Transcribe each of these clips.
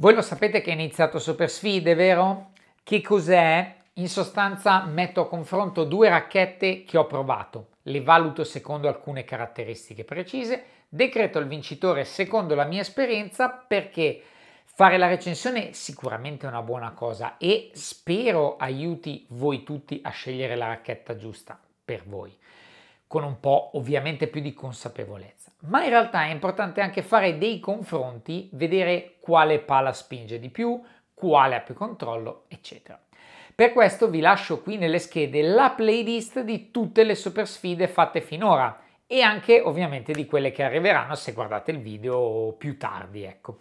Voi lo sapete che è iniziato Super Sfide, vero? Che cos'è? In sostanza metto a confronto due racchette che ho provato, le valuto secondo alcune caratteristiche precise, decreto il vincitore secondo la mia esperienza perché fare la recensione è sicuramente una buona cosa e spero aiuti voi tutti a scegliere la racchetta giusta per voi, con un po' ovviamente più di consapevolezza ma in realtà è importante anche fare dei confronti, vedere quale pala spinge di più, quale ha più controllo, eccetera. Per questo vi lascio qui nelle schede la playlist di tutte le super sfide fatte finora e anche ovviamente di quelle che arriveranno se guardate il video più tardi, ecco.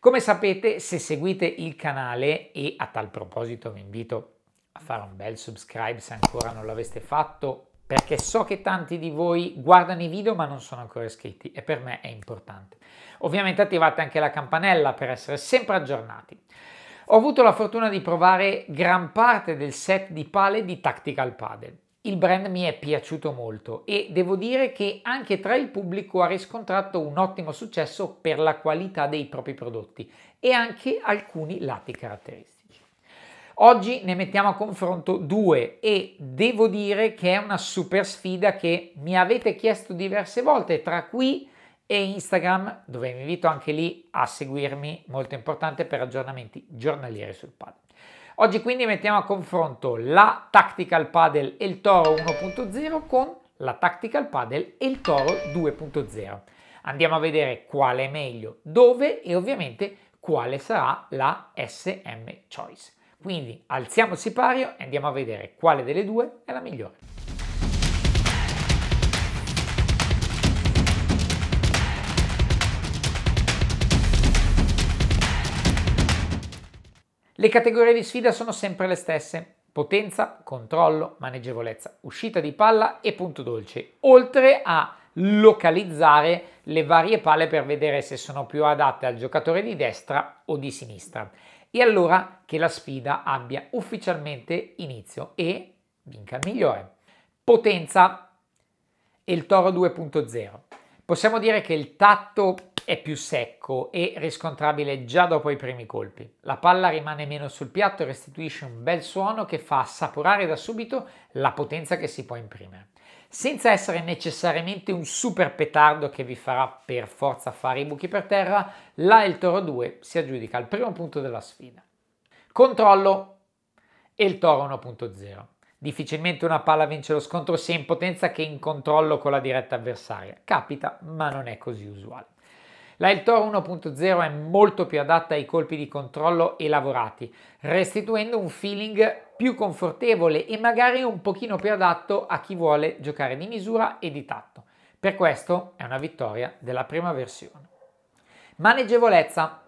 Come sapete, se seguite il canale e a tal proposito vi invito a fare un bel subscribe se ancora non l'aveste fatto perché so che tanti di voi guardano i video ma non sono ancora iscritti e per me è importante. Ovviamente attivate anche la campanella per essere sempre aggiornati. Ho avuto la fortuna di provare gran parte del set di pale di Tactical Paddle. Il brand mi è piaciuto molto e devo dire che anche tra il pubblico ha riscontrato un ottimo successo per la qualità dei propri prodotti e anche alcuni lati caratteristici. Oggi ne mettiamo a confronto due e devo dire che è una super sfida che mi avete chiesto diverse volte tra qui e Instagram dove vi invito anche lì a seguirmi, molto importante per aggiornamenti giornalieri sul pad. Oggi quindi mettiamo a confronto la Tactical Paddle e il Toro 1.0 con la Tactical Paddle e il Toro 2.0. Andiamo a vedere quale è meglio, dove e ovviamente quale sarà la SM Choice. Quindi alziamo il sipario e andiamo a vedere quale delle due è la migliore. Le categorie di sfida sono sempre le stesse. Potenza, controllo, maneggevolezza, uscita di palla e punto dolce, oltre a localizzare le varie palle per vedere se sono più adatte al giocatore di destra o di sinistra. E allora che la sfida abbia ufficialmente inizio e vinca il migliore. Potenza e il Toro 2.0. Possiamo dire che il tatto è più secco e riscontrabile già dopo i primi colpi. La palla rimane meno sul piatto e restituisce un bel suono che fa assaporare da subito la potenza che si può imprimere senza essere necessariamente un super petardo che vi farà per forza fare i buchi per terra, là il toro 2 si aggiudica al primo punto della sfida. Controllo e il toro 1.0. Difficilmente una palla vince lo scontro sia in potenza che in controllo con la diretta avversaria. Capita, ma non è così usuale. La Eltor 1.0 è molto più adatta ai colpi di controllo e lavorati, restituendo un feeling più confortevole e magari un pochino più adatto a chi vuole giocare di misura e di tatto. Per questo è una vittoria della prima versione. Maneggevolezza.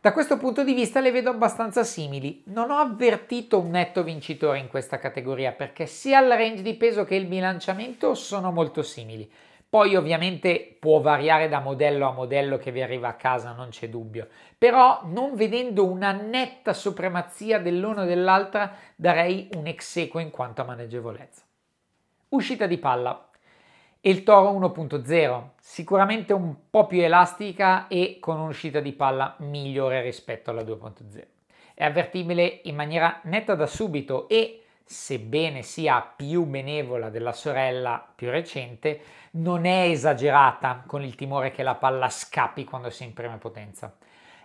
Da questo punto di vista le vedo abbastanza simili. Non ho avvertito un netto vincitore in questa categoria perché sia il range di peso che il bilanciamento sono molto simili. Poi ovviamente può variare da modello a modello che vi arriva a casa, non c'è dubbio. Però non vedendo una netta supremazia dell'uno o dell'altra, darei un exequo in quanto a maneggevolezza. Uscita di palla. Il Toro 1.0, sicuramente un po' più elastica e con un'uscita di palla migliore rispetto alla 2.0. È avvertibile in maniera netta da subito e sebbene sia più benevola della sorella più recente, non è esagerata con il timore che la palla scappi quando si imprime potenza.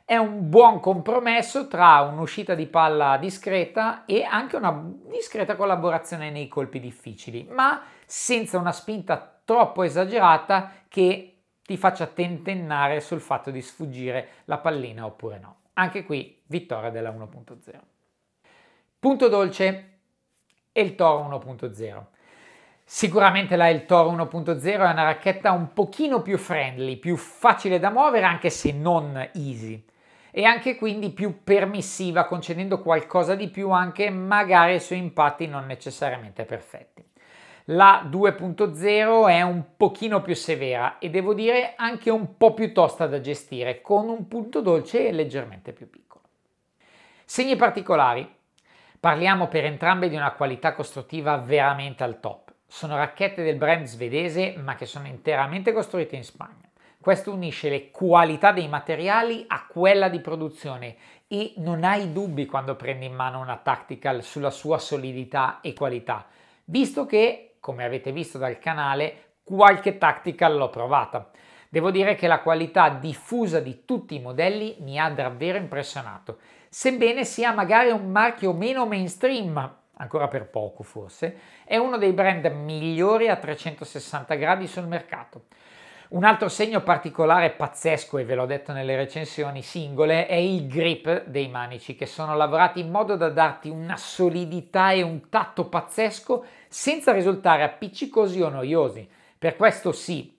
È un buon compromesso tra un'uscita di palla discreta e anche una discreta collaborazione nei colpi difficili, ma senza una spinta troppo esagerata che ti faccia tentennare sul fatto di sfuggire la pallina oppure no. Anche qui vittoria della 1.0. Punto dolce, e il Toro 1.0. Sicuramente la El Toro 1.0 è una racchetta un pochino più friendly, più facile da muovere anche se non easy e anche quindi più permissiva, concedendo qualcosa di più anche magari ai suoi impatti non necessariamente perfetti. La 2.0 è un pochino più severa e devo dire anche un po' più tosta da gestire, con un punto dolce leggermente più piccolo. Segni particolari. Parliamo per entrambe di una qualità costruttiva veramente al top. Sono racchette del brand svedese ma che sono interamente costruite in Spagna. Questo unisce le qualità dei materiali a quella di produzione e non hai dubbi quando prendi in mano una tactical sulla sua solidità e qualità, visto che, come avete visto dal canale, qualche tactical l'ho provata. Devo dire che la qualità diffusa di tutti i modelli mi ha davvero impressionato, sebbene sia magari un marchio meno mainstream, ancora per poco forse, è uno dei brand migliori a 360 gradi sul mercato. Un altro segno particolare pazzesco, e ve l'ho detto nelle recensioni singole, è il grip dei manici, che sono lavorati in modo da darti una solidità e un tatto pazzesco senza risultare appiccicosi o noiosi. Per questo sì,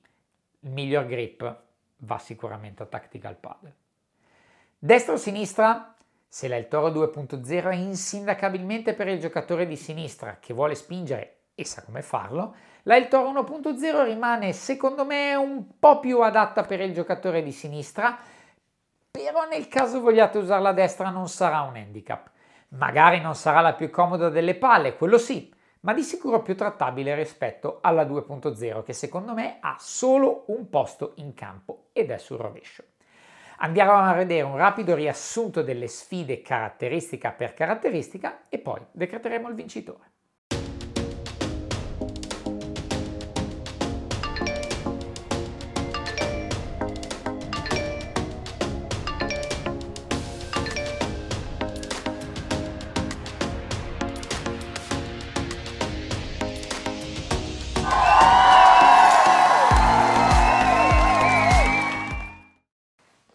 miglior grip va sicuramente a tactical paddle. Destra o sinistra? Se la il Toro 2.0 è insindacabilmente per il giocatore di sinistra che vuole spingere e sa come farlo, la il Toro 1.0 rimane secondo me un po' più adatta per il giocatore di sinistra, però nel caso vogliate usare la destra non sarà un handicap. Magari non sarà la più comoda delle palle, quello sì, ma di sicuro più trattabile rispetto alla 2.0 che secondo me ha solo un posto in campo ed è sul rovescio. Andiamo a vedere un rapido riassunto delle sfide caratteristica per caratteristica e poi decreteremo il vincitore.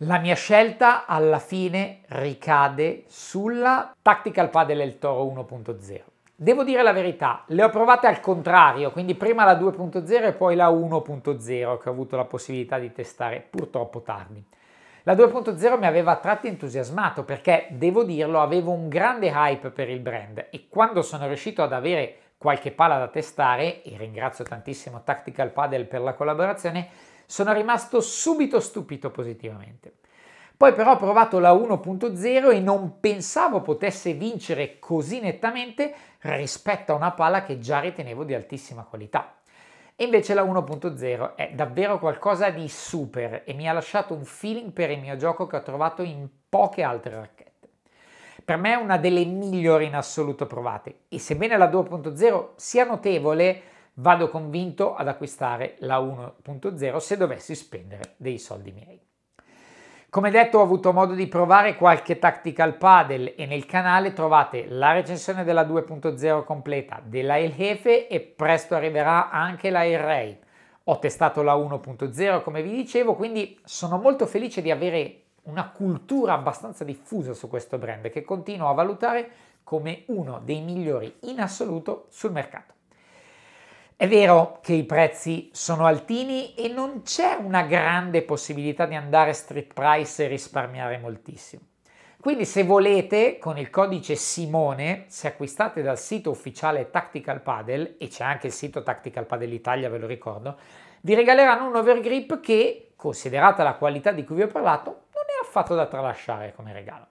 La mia scelta alla fine ricade sulla Tactical Paddle El Toro 1.0. Devo dire la verità, le ho provate al contrario, quindi prima la 2.0 e poi la 1.0 che ho avuto la possibilità di testare purtroppo tardi. La 2.0 mi aveva a tratti entusiasmato perché, devo dirlo, avevo un grande hype per il brand e quando sono riuscito ad avere qualche pala da testare, e ringrazio tantissimo Tactical Paddle per la collaborazione, sono rimasto subito stupito positivamente. Poi però ho provato la 1.0 e non pensavo potesse vincere così nettamente rispetto a una pala che già ritenevo di altissima qualità. E invece la 1.0 è davvero qualcosa di super e mi ha lasciato un feeling per il mio gioco che ho trovato in poche altre racchette. Per me è una delle migliori in assoluto provate e sebbene la 2.0 sia notevole, vado convinto ad acquistare la 1.0 se dovessi spendere dei soldi miei. Come detto ho avuto modo di provare qualche tactical paddle e nel canale trovate la recensione della 2.0 completa della El Jefe e presto arriverà anche la El Rey. Ho testato la 1.0 come vi dicevo quindi sono molto felice di avere una cultura abbastanza diffusa su questo brand che continuo a valutare come uno dei migliori in assoluto sul mercato. È vero che i prezzi sono altini e non c'è una grande possibilità di andare street price e risparmiare moltissimo. Quindi se volete con il codice Simone, se acquistate dal sito ufficiale Tactical Paddle, e c'è anche il sito Tactical Paddle Italia, ve lo ricordo, vi regaleranno un overgrip che, considerata la qualità di cui vi ho parlato, non è affatto da tralasciare come regalo.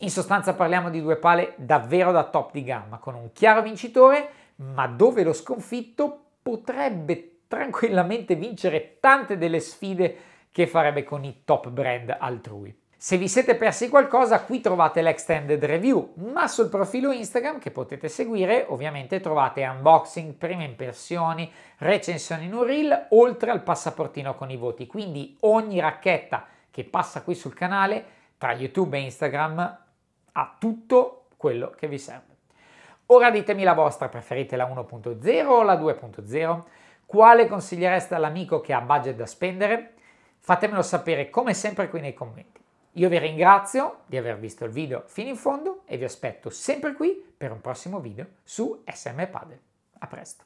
In sostanza parliamo di due pale davvero da top di gamma, con un chiaro vincitore ma dove lo sconfitto potrebbe tranquillamente vincere tante delle sfide che farebbe con i top brand altrui. Se vi siete persi qualcosa, qui trovate l'extended review, ma sul profilo Instagram che potete seguire ovviamente trovate unboxing, prime impressioni, recensioni in un reel, oltre al passaportino con i voti. Quindi ogni racchetta che passa qui sul canale, tra YouTube e Instagram, ha tutto quello che vi serve. Ora ditemi la vostra, preferite la 1.0 o la 2.0? Quale consigliereste all'amico che ha budget da spendere? Fatemelo sapere come sempre qui nei commenti. Io vi ringrazio di aver visto il video fino in fondo e vi aspetto sempre qui per un prossimo video su SM Padel. A presto!